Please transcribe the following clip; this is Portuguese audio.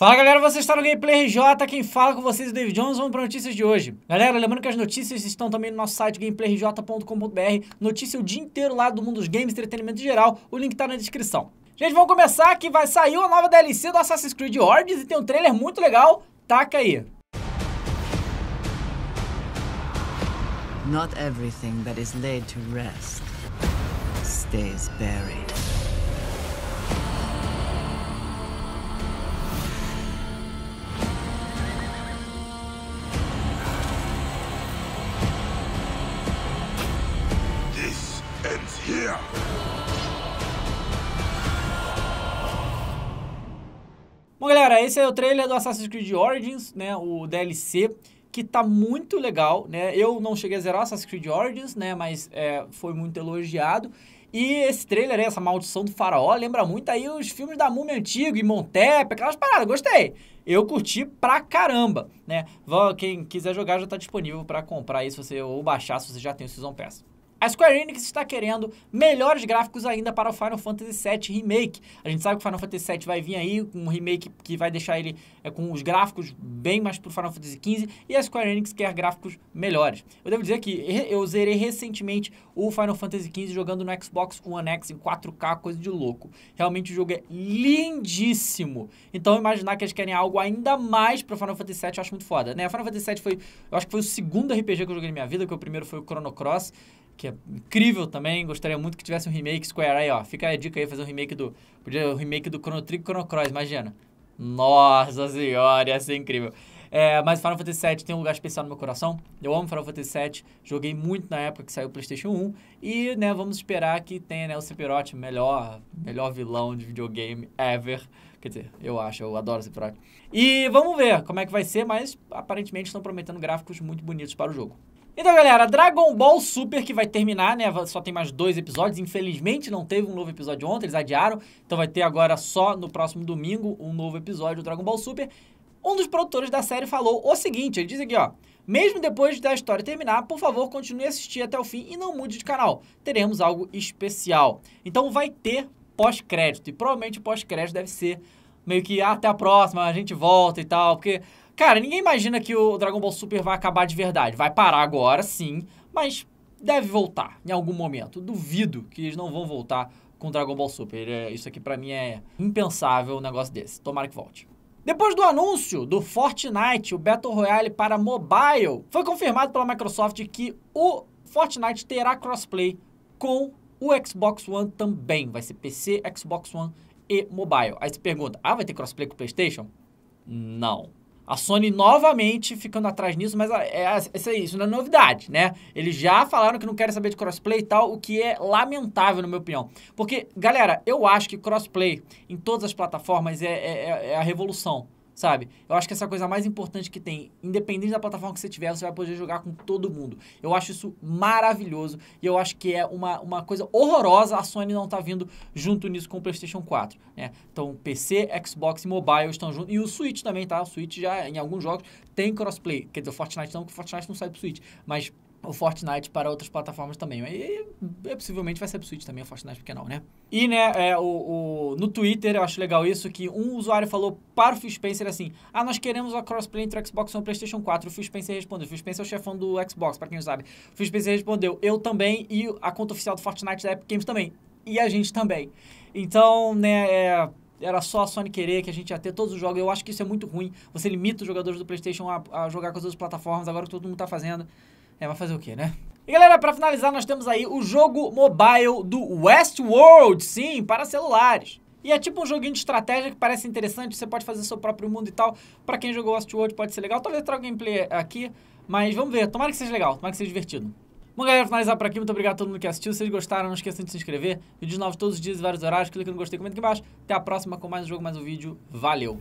Fala galera, você está no Gameplay RJ, quem fala com vocês é o David Jones, vamos para notícias de hoje. Galera, lembrando que as notícias estão também no nosso site gameplayrj.com.br, notícia o dia inteiro lá do mundo dos games, entretenimento geral, o link está na descrição. Gente, vamos começar que vai sair uma nova DLC do Assassin's Creed Origins e tem um trailer muito legal, taca aí. Not everything that is laid to rest stays buried. here. Bom, galera, esse é o trailer do Assassin's Creed Origins, né, o DLC, que tá muito legal, né? Eu não cheguei a zerar Assassin's Creed Origins, né, mas é, foi muito elogiado. E esse trailer, essa maldição do faraó, lembra muito aí os filmes da múmia antigo, e Montep, aquelas paradas, gostei. Eu curti pra caramba, né? Quem quiser jogar já tá disponível para comprar aí, se você ou baixar se você já tem o Season Pass. A Square Enix está querendo melhores gráficos ainda para o Final Fantasy VII Remake. A gente sabe que o Final Fantasy VII vai vir aí, um remake que vai deixar ele é, com os gráficos bem mais pro Final Fantasy XV, e a Square Enix quer gráficos melhores. Eu devo dizer que eu zerei recentemente o Final Fantasy XV jogando no Xbox One X em 4K, coisa de louco. Realmente o jogo é lindíssimo. Então imaginar que eles querem algo ainda mais para o Final Fantasy VII eu acho muito foda, né? O Final Fantasy VII foi, eu acho que foi o segundo RPG que eu joguei na minha vida, que o primeiro foi o Chrono Cross que é incrível também. Gostaria muito que tivesse um remake Square aí, ó. Fica a dica aí, fazer um remake do. Podia o um remake do Chrono Trigger Chrono Cross, imagina. Nossa senhora, ia ser incrível. É, mas Final Fantasy VII tem um lugar especial no meu coração. Eu amo Final Fantasy VII. Joguei muito na época que saiu o PlayStation 1. E, né, vamos esperar que tenha né, o Sephiroth, melhor, melhor vilão de videogame ever. Quer dizer, eu acho, eu adoro Sephiroth. E vamos ver como é que vai ser, mas aparentemente estão prometendo gráficos muito bonitos para o jogo. Então, galera, Dragon Ball Super que vai terminar, né? Só tem mais dois episódios. Infelizmente, não teve um novo episódio ontem, eles adiaram. Então, vai ter agora só no próximo domingo um novo episódio do Dragon Ball Super. Um dos produtores da série falou o seguinte: ele diz aqui, ó. Mesmo depois da história terminar, por favor, continue a assistir até o fim e não mude de canal. Teremos algo especial. Então, vai ter pós-crédito. E provavelmente o pós-crédito deve ser meio que ah, até a próxima, a gente volta e tal. Porque Cara, ninguém imagina que o Dragon Ball Super vai acabar de verdade. Vai parar agora, sim, mas deve voltar em algum momento. Duvido que eles não vão voltar com o Dragon Ball Super. É, isso aqui para mim é impensável um negócio desse. Tomara que volte. Depois do anúncio do Fortnite, o Battle Royale para mobile, foi confirmado pela Microsoft que o Fortnite terá crossplay com o Xbox One também. Vai ser PC, Xbox One e mobile. Aí você pergunta: ah, vai ter crossplay com o PlayStation? Não. A Sony novamente ficando atrás nisso, mas ah, é, assim, isso, é, isso não é novidade, né? Eles já falaram que não querem saber de crossplay e tal, o que é lamentável, na minha opinião. Porque, galera, eu acho que crossplay em todas as plataformas é, é, é, é a revolução sabe? Eu acho que essa é a coisa mais importante que tem. Independente da plataforma que você tiver, você vai poder jogar com todo mundo. Eu acho isso maravilhoso e eu acho que é uma, uma coisa horrorosa a Sony não tá vindo junto nisso com o PlayStation 4, né? Então, PC, Xbox e Mobile estão juntos. E o Switch também, tá? O Switch já, em alguns jogos, tem crossplay. Quer dizer, o Fortnite não, porque o Fortnite não sai pro Switch. Mas o Fortnite para outras plataformas também. E, e, é, possivelmente vai ser pro Switch também, o Fortnite, porque não, né? E, né, é, o, o, no Twitter, eu acho legal isso, que um usuário falou para o Phil Spencer assim, ah, nós queremos a crossplay entre o Xbox e o PlayStation 4. O Phil Spencer respondeu, o Phil Spencer é o chefão do Xbox, para quem não sabe. O Phil Spencer respondeu, eu também e a conta oficial do Fortnite da Epic Games também. E a gente também. Então, né, é, era só a Sony querer que a gente ia ter todos os jogos. Eu acho que isso é muito ruim. Você limita os jogadores do PlayStation a, a jogar com as outras plataformas, agora que todo mundo tá fazendo. É, vai fazer o quê, né? E galera, para finalizar, nós temos aí o jogo mobile do Westworld, sim, para celulares. E é tipo um joguinho de estratégia que parece interessante, você pode fazer seu próprio mundo e tal. Para quem jogou Westworld pode ser legal, talvez eu traga gameplay aqui, mas vamos ver, tomara que seja legal, tomara que seja divertido. Bom, galera, finalizar por aqui. Muito obrigado a todo mundo que assistiu. Se vocês gostaram, não esqueçam de se inscrever. Vídeos novos todos os dias e vários horários. Clica no gostei, comenta aqui embaixo. Até a próxima com mais um jogo, mais um vídeo. Valeu!